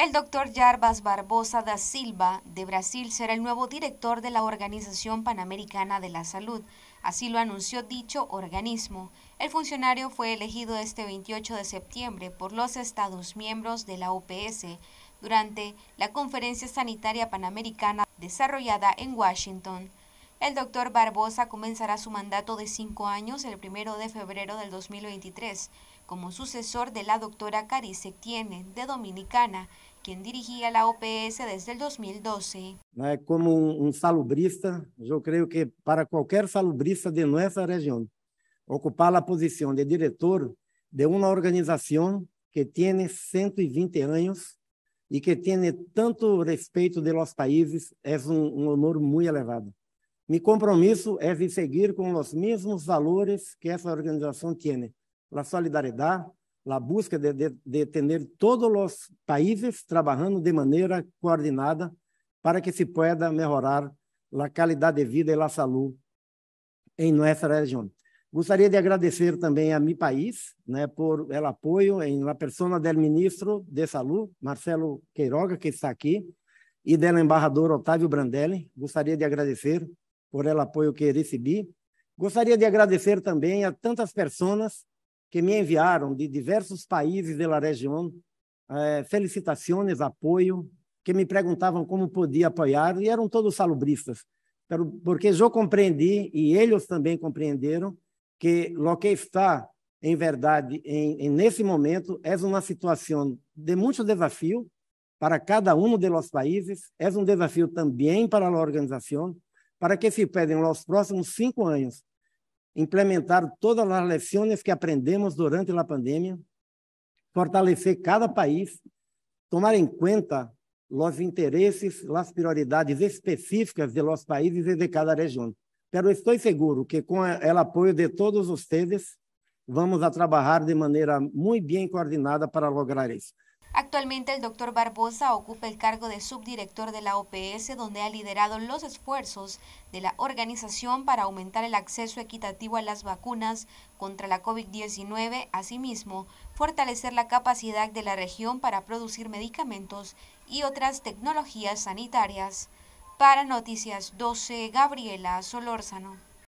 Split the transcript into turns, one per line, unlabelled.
El doctor Jarbas Barbosa da Silva de Brasil será el nuevo director de la Organización Panamericana de la Salud, así lo anunció dicho organismo. El funcionario fue elegido este 28 de septiembre por los Estados miembros de la OPS durante la Conferencia Sanitaria Panamericana desarrollada en Washington. El doctor Barbosa comenzará su mandato de cinco años el primero de febrero del 2023 como sucesor de la doctora Carice Tiene, de Dominicana, quien dirigía la OPS desde el 2012.
Como un, salubrista, yo creo que para cualquier salubrista de nuestra región, ocupar la posición de director de una organización que tiene 120 años y que tiene tanto respeto de los países es un honor muy elevado. Mi compromiso é de seguir com os mesmos valores que essa organização tem: a solidariedade, a busca de, de, de, todos os países trabalhando de maneira coordenada para que se pueda melhorar a qualidade de vida e a saúde em nossa região. Gostaria de agradecer também a mi país, né, por o apoio em la persona del ministro de saúde, Marcelo Queiroga, que está aqui, e do embaixador Otávio Brandelli. Gostaria de agradecer por el apoio que recebi. Gostaria de agradecer também a tantas pessoas que me enviaram de diversos países da região eh, felicitações, apoio, que me perguntavam como podia apoiar e eram todos salubristas, porque eu compreendi e eles também compreenderam que o que está em verdade em, nesse momento é uma situação de muito desafio para cada um dos países, é um desafio também para a organização para que se pedem nos próximos cinco anos implementar todas as lições que aprendemos durante a pandemia, fortalecer cada país, tomar em conta os interesses, as prioridades específicas de los países e de cada região. Pero estou seguro que com o apoio de todos vocês, vamos a trabalhar de maneira muito bem coordenada para lograr isso.
Actualmente el doctor Barbosa ocupa el cargo de subdirector de la OPS, donde ha liderado los esfuerzos de la organización para aumentar el acceso equitativo a las vacunas contra la COVID-19, asimismo, fortalecer la capacidad de la región para producir medicamentos y otras tecnologías sanitarias. Para Noticias 12, Gabriela Solórzano.